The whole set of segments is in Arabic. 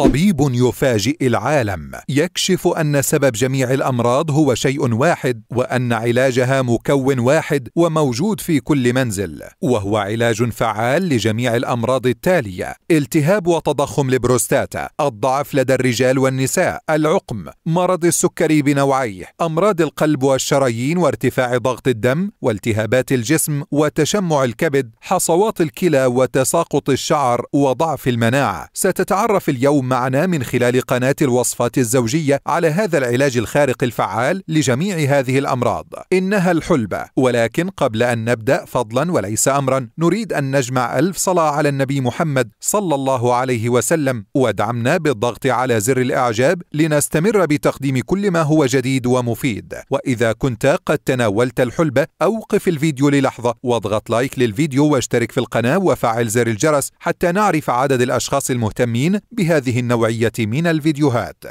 طبيب يفاجئ العالم يكشف ان سبب جميع الامراض هو شيء واحد وان علاجها مكون واحد وموجود في كل منزل وهو علاج فعال لجميع الامراض التاليه التهاب وتضخم البروستاتا الضعف لدى الرجال والنساء العقم مرض السكري بنوعيه امراض القلب والشرايين وارتفاع ضغط الدم والتهابات الجسم وتشمع الكبد حصوات الكلى وتساقط الشعر وضعف المناعه ستتعرف اليوم معنا من خلال قناة الوصفات الزوجية على هذا العلاج الخارق الفعال لجميع هذه الأمراض إنها الحلبة ولكن قبل أن نبدأ فضلا وليس أمرا نريد أن نجمع ألف صلاة على النبي محمد صلى الله عليه وسلم وادعمنا بالضغط على زر الإعجاب لنستمر بتقديم كل ما هو جديد ومفيد وإذا كنت قد تناولت الحلبة أوقف الفيديو للحظة واضغط لايك للفيديو واشترك في القناة وفعل زر الجرس حتى نعرف عدد الأشخاص المهتمين بهذه هذه النوعية من الفيديوهات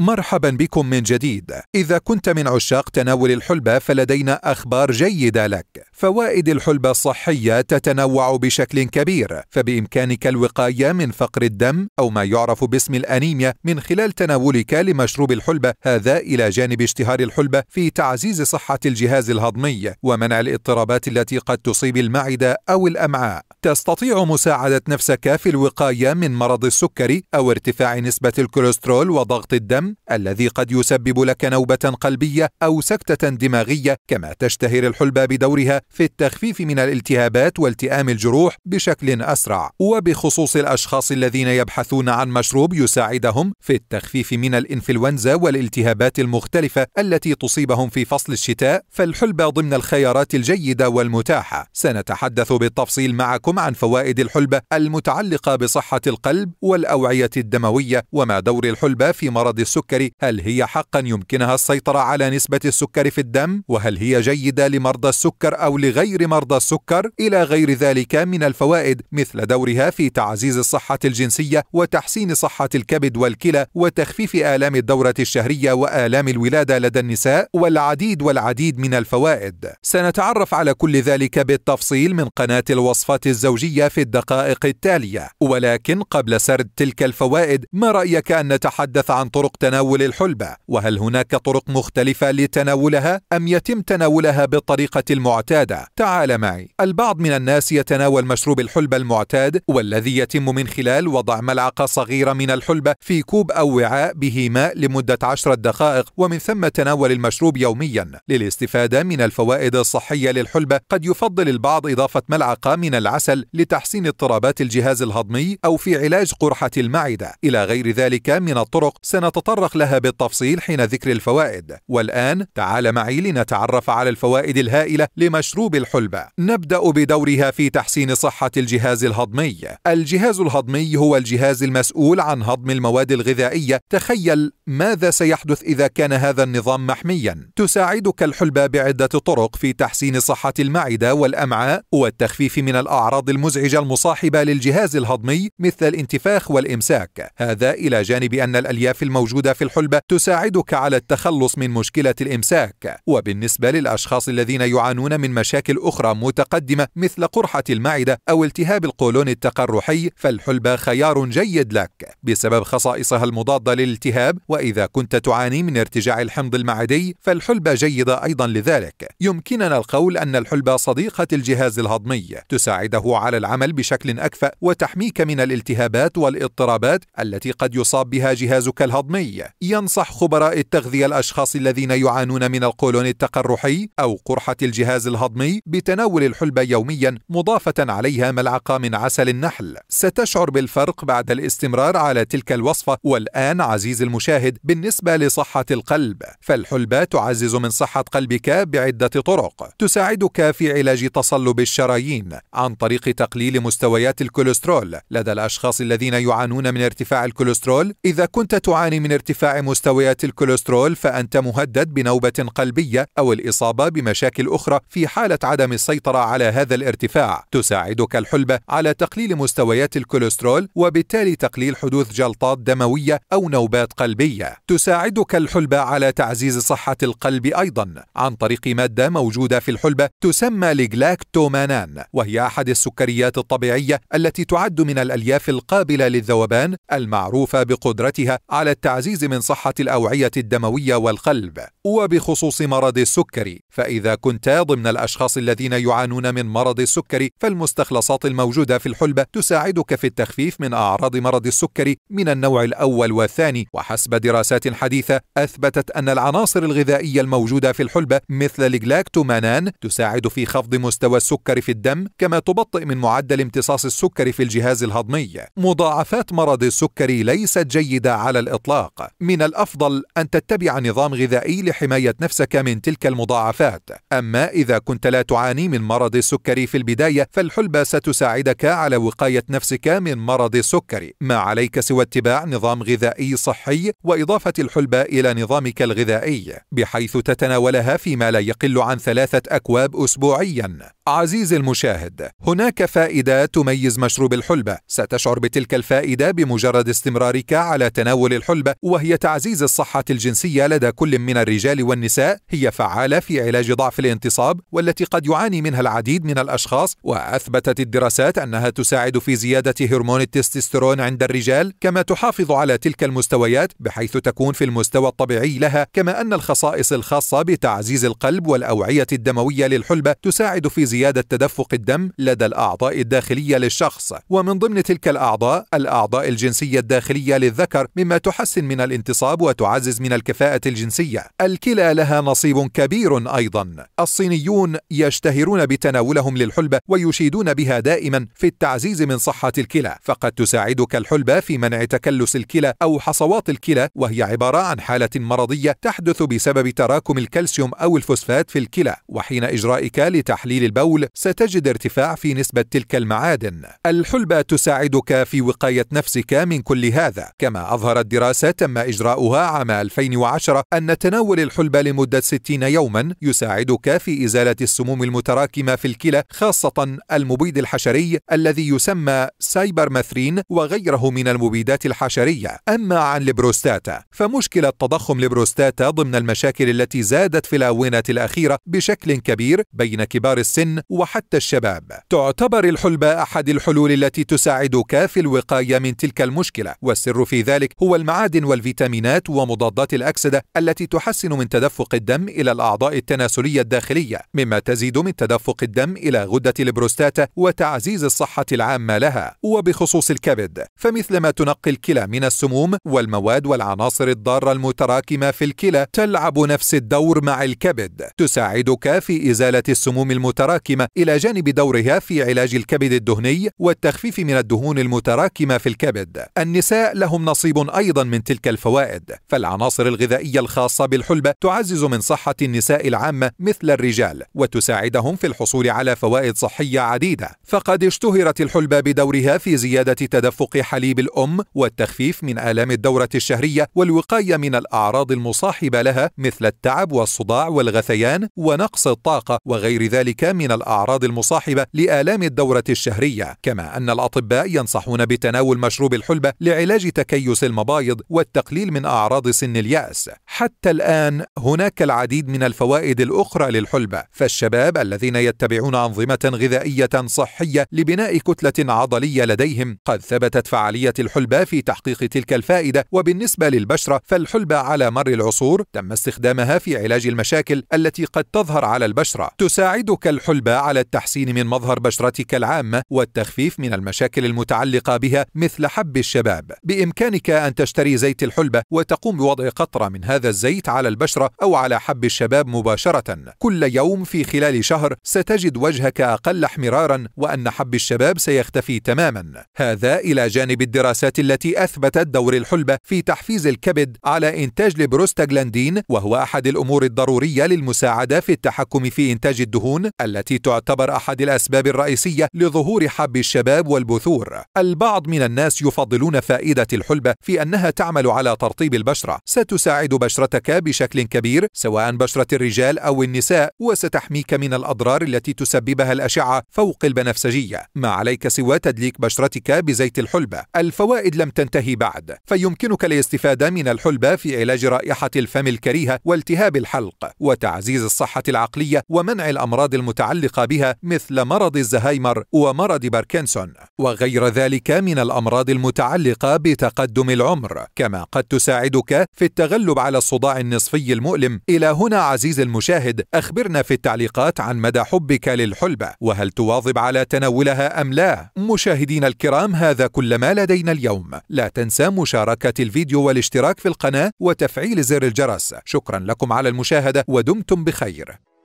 مرحبا بكم من جديد اذا كنت من عشاق تناول الحلبة فلدينا اخبار جيدة لك فوائد الحلبة الصحية تتنوع بشكل كبير فبامكانك الوقاية من فقر الدم او ما يعرف باسم الانيميا من خلال تناولك لمشروب الحلبة هذا الى جانب اشتهار الحلبة في تعزيز صحة الجهاز الهضمي ومنع الاضطرابات التي قد تصيب المعدة او الامعاء تستطيع مساعدة نفسك في الوقاية من مرض السكري او ارتفاع نسبة الكوليسترول وضغط الدم الدم الذي قد يسبب لك نوبة قلبية أو سكتة دماغية كما تشتهر الحلبة بدورها في التخفيف من الالتهابات والتئام الجروح بشكل أسرع وبخصوص الأشخاص الذين يبحثون عن مشروب يساعدهم في التخفيف من الإنفلونزا والالتهابات المختلفة التي تصيبهم في فصل الشتاء فالحلبة ضمن الخيارات الجيدة والمتاحة سنتحدث بالتفصيل معكم عن فوائد الحلبة المتعلقة بصحة القلب والأوعية الدموية وما دور الحلبة في مرض السكر السكري هل هي حقا يمكنها السيطرة على نسبة السكر في الدم؟ وهل هي جيدة لمرضى السكر أو لغير مرضى السكر؟ إلى غير ذلك من الفوائد مثل دورها في تعزيز الصحة الجنسية وتحسين صحة الكبد والكلى وتخفيف آلام الدورة الشهرية وآلام الولادة لدى النساء والعديد والعديد من الفوائد. سنتعرف على كل ذلك بالتفصيل من قناة الوصفات الزوجية في الدقائق التالية، ولكن قبل سرد تلك الفوائد ما رأيك أن نتحدث عن طرق تناول الحلبة وهل هناك طرق مختلفة لتناولها أم يتم تناولها بالطريقة المعتادة تعال معي البعض من الناس يتناول مشروب الحلبة المعتاد والذي يتم من خلال وضع ملعقة صغيرة من الحلبة في كوب أو وعاء به ماء لمدة عشرة دقائق ومن ثم تناول المشروب يوميا للاستفادة من الفوائد الصحية للحلبة قد يفضل البعض إضافة ملعقة من العسل لتحسين اضطرابات الجهاز الهضمي أو في علاج قرحة المعدة إلى غير ذلك من الطرق سنتطرق نتطرق لها بالتفصيل حين ذكر الفوائد والآن تعال معي لنتعرف على الفوائد الهائلة لمشروب الحلبة نبدأ بدورها في تحسين صحة الجهاز الهضمي الجهاز الهضمي هو الجهاز المسؤول عن هضم المواد الغذائية تخيل ماذا سيحدث إذا كان هذا النظام محميا تساعدك الحلبة بعدة طرق في تحسين صحة المعدة والأمعاء والتخفيف من الأعراض المزعجة المصاحبة للجهاز الهضمي مثل الانتفاخ والإمساك هذا إلى جانب أن الألياف الموجودة الموجودة في الحلبة تساعدك على التخلص من مشكلة الإمساك وبالنسبة للأشخاص الذين يعانون من مشاكل أخرى متقدمة مثل قرحة المعدة أو التهاب القولون التقرحي فالحلبة خيار جيد لك بسبب خصائصها المضادة للالتهاب وإذا كنت تعاني من ارتجاع الحمض المعدي فالحلبة جيدة أيضا لذلك يمكننا القول أن الحلبة صديقة الجهاز الهضمي تساعده على العمل بشكل أكفأ وتحميك من الالتهابات والاضطرابات التي قد يصاب بها جهازك الهضمي الصحي ينصح خبراء التغذية الأشخاص الذين يعانون من القولون التقرحي أو قرحة الجهاز الهضمي بتناول الحلبة يوميا مضافة عليها ملعقة من عسل النحل ستشعر بالفرق بعد الاستمرار على تلك الوصفة والآن عزيزي المشاهد بالنسبة لصحة القلب فالحلبة تعزز من صحة قلبك بعدة طرق تساعدك في علاج تصلب الشرايين عن طريق تقليل مستويات الكوليسترول لدى الأشخاص الذين يعانون من ارتفاع الكوليسترول إذا كنت تعاني من ارتفاع مستويات الكوليسترول فأنت مهدد بنوبة قلبية أو الإصابة بمشاكل أخرى في حالة عدم السيطرة على هذا الارتفاع. تساعدك الحلبة على تقليل مستويات الكوليسترول وبالتالي تقليل حدوث جلطات دموية أو نوبات قلبية. تساعدك الحلبة على تعزيز صحة القلب أيضا عن طريق مادة موجودة في الحلبة تسمى الجلاكتومانان وهي أحد السكريات الطبيعية التي تعد من الألياف القابلة للذوبان المعروفة بقدرتها على التعزيز العزيز من صحة الأوعية الدموية والقلب وبخصوص مرض السكري فإذا كنت ضمن الأشخاص الذين يعانون من مرض السكري فالمستخلصات الموجودة في الحلبة تساعدك في التخفيف من أعراض مرض السكري من النوع الأول والثاني وحسب دراسات حديثة أثبتت أن العناصر الغذائية الموجودة في الحلبة مثل الجلاكتومانان تساعد في خفض مستوى السكر في الدم كما تبطئ من معدل امتصاص السكر في الجهاز الهضمي مضاعفات مرض السكري ليست جيدة على الإطلاق الأطلاق من الأفضل أن تتبع نظام غذائي لحماية نفسك من تلك المضاعفات أما إذا كنت لا تعاني من مرض السكري في البداية فالحلبة ستساعدك على وقاية نفسك من مرض السكري ما عليك سوى اتباع نظام غذائي صحي وإضافة الحلبة إلى نظامك الغذائي بحيث تتناولها فيما لا يقل عن ثلاثة أكواب أسبوعيا عزيزي المشاهد هناك فائدة تميز مشروب الحلبة ستشعر بتلك الفائدة بمجرد استمرارك على تناول الحلبة وهي تعزيز الصحة الجنسية لدى كل من الرجال والنساء هي فعالة في علاج ضعف الانتصاب والتي قد يعاني منها العديد من الأشخاص وأثبتت الدراسات أنها تساعد في زيادة هرمون التستوستيرون عند الرجال كما تحافظ على تلك المستويات بحيث تكون في المستوى الطبيعي لها كما أن الخصائص الخاصة بتعزيز القلب والأوعية الدموية للحلبة تساعد في زيادة تدفق الدم لدى الأعضاء الداخلية للشخص ومن ضمن تلك الأعضاء الأعضاء الجنسية الداخلية للذكر مما تحسن من من الانتصاب وتعزز من الكفاءة الجنسية الكلى لها نصيب كبير أيضا الصينيون يشتهرون بتناولهم للحلبة ويشيدون بها دائما في التعزيز من صحة الكلى فقد تساعدك الحلبة في منع تكلس الكلى أو حصوات الكلى وهي عبارة عن حالة مرضية تحدث بسبب تراكم الكالسيوم أو الفوسفات في الكلى وحين إجرائك لتحليل البول ستجد ارتفاع في نسبة تلك المعادن الحلبة تساعدك في وقاية نفسك من كل هذا كما أظهرت دراسة تم إجراؤها عام 2010 أن تناول الحلبة لمدة 60 يوما يساعدك في إزالة السموم المتراكمة في الكلى خاصة المبيد الحشري الذي يسمى سايبرماثرين وغيره من المبيدات الحشرية أما عن البروستاتا فمشكلة تضخم البروستاتا ضمن المشاكل التي زادت في الآونة الأخيرة بشكل كبير بين كبار السن وحتى الشباب تعتبر الحلبة أحد الحلول التي تساعدك في الوقاية من تلك المشكلة والسر في ذلك هو المعادن والفيتامينات ومضادات الأكسدة التي تحسن من تدفق الدم إلى الأعضاء التناسلية الداخلية مما تزيد من تدفق الدم إلى غدة البروستاتا وتعزيز الصحة العامة لها وبخصوص الكبد فمثلما تنقي الكلى من السموم والمواد والعناصر الضارة المتراكمة في الكلى تلعب نفس الدور مع الكبد تساعدك في إزالة السموم المتراكمة إلى جانب دورها في علاج الكبد الدهني والتخفيف من الدهون المتراكمة في الكبد النساء لهم نصيب أيضا من تلك تلك الفوائد فالعناصر الغذائية الخاصة بالحلبة تعزز من صحة النساء العامة مثل الرجال وتساعدهم في الحصول على فوائد صحية عديدة فقد اشتهرت الحلبة بدورها في زيادة تدفق حليب الأم والتخفيف من آلام الدورة الشهرية والوقاية من الأعراض المصاحبة لها مثل التعب والصداع والغثيان ونقص الطاقة وغير ذلك من الأعراض المصاحبة لآلام الدورة الشهرية كما أن الأطباء ينصحون بتناول مشروب الحلبة لعلاج تكيس المبايض التقليل من أعراض سن اليأس. حتى الآن هناك العديد من الفوائد الأخرى للحلبة، فالشباب الذين يتبعون أنظمة غذائية صحية لبناء كتلة عضلية لديهم، قد ثبتت فعالية الحلبة في تحقيق تلك الفائدة، وبالنسبة للبشرة فالحلبة على مر العصور تم استخدامها في علاج المشاكل التي قد تظهر على البشرة. تساعدك الحلبة على التحسين من مظهر بشرتك العامة والتخفيف من المشاكل المتعلقة بها مثل حب الشباب. بإمكانك أن تشتري زيت زيت الحلبة وتقوم بوضع قطرة من هذا الزيت على البشرة أو على حب الشباب مباشرة كل يوم في خلال شهر ستجد وجهك أقل احمرارا وأن حب الشباب سيختفي تماما هذا إلى جانب الدراسات التي أثبتت دور الحلبة في تحفيز الكبد على إنتاج البروستاجلاندين وهو أحد الأمور الضرورية للمساعدة في التحكم في إنتاج الدهون التي تعتبر أحد الأسباب الرئيسية لظهور حب الشباب والبثور البعض من الناس يفضلون فائدة الحلبة في أنها تعمل تعمل على ترطيب البشرة ستساعد بشرتك بشكل كبير سواء بشرة الرجال أو النساء وستحميك من الأضرار التي تسببها الأشعة فوق البنفسجية ما عليك سوى تدليك بشرتك بزيت الحلبة الفوائد لم تنتهي بعد فيمكنك الاستفادة من الحلبة في علاج رائحة الفم الكريهة والتهاب الحلق وتعزيز الصحة العقلية ومنع الأمراض المتعلقة بها مثل مرض الزهايمر ومرض باركنسون وغير ذلك من الأمراض المتعلقة بتقدم العمر كما قد تساعدك في التغلب على الصداع النصفي المؤلم إلى هنا عزيزي المشاهد أخبرنا في التعليقات عن مدى حبك للحلبة وهل تواظب على تناولها أم لا مشاهدينا الكرام هذا كل ما لدينا اليوم لا تنسى مشاركة الفيديو والاشتراك في القناة وتفعيل زر الجرس شكرا لكم على المشاهدة ودمتم بخير